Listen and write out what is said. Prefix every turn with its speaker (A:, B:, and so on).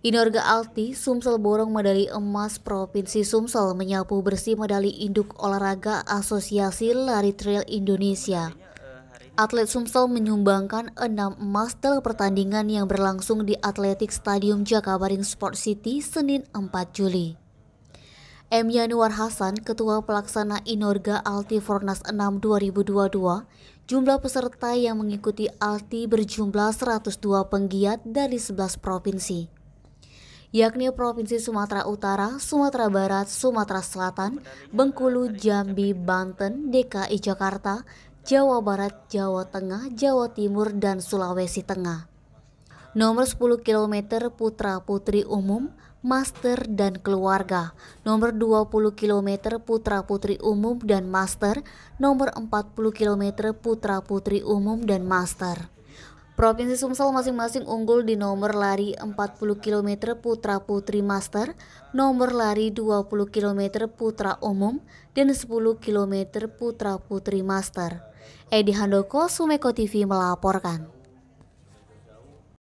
A: Inorga Alti, Sumsel borong medali emas Provinsi Sumsel menyapu bersih medali induk olahraga Asosiasi Lari Trail Indonesia. Atlet Sumsel menyumbangkan enam emas dalam pertandingan yang berlangsung di Atletik Stadium Jakabaring Sport City Senin 4 Juli. M. Yanuar Hasan, Ketua Pelaksana Inorga Alti Fornas 6 2022, jumlah peserta yang mengikuti Alti berjumlah 102 penggiat dari 11 provinsi yakni Provinsi Sumatera Utara, Sumatera Barat, Sumatera Selatan, Bengkulu, Jambi, Banten, DKI Jakarta, Jawa Barat, Jawa Tengah, Jawa Timur, dan Sulawesi Tengah. Nomor 10 km putra putri umum, master dan keluarga. Nomor 20 km putra putri umum dan master. Nomor 40 km putra putri umum dan master. Provinsi Sumsel masing-masing unggul di nomor lari 40 km putra putri master, nomor lari 20 km putra umum, dan 10 km putra putri master. Edi Handoko, Sumeko TV melaporkan.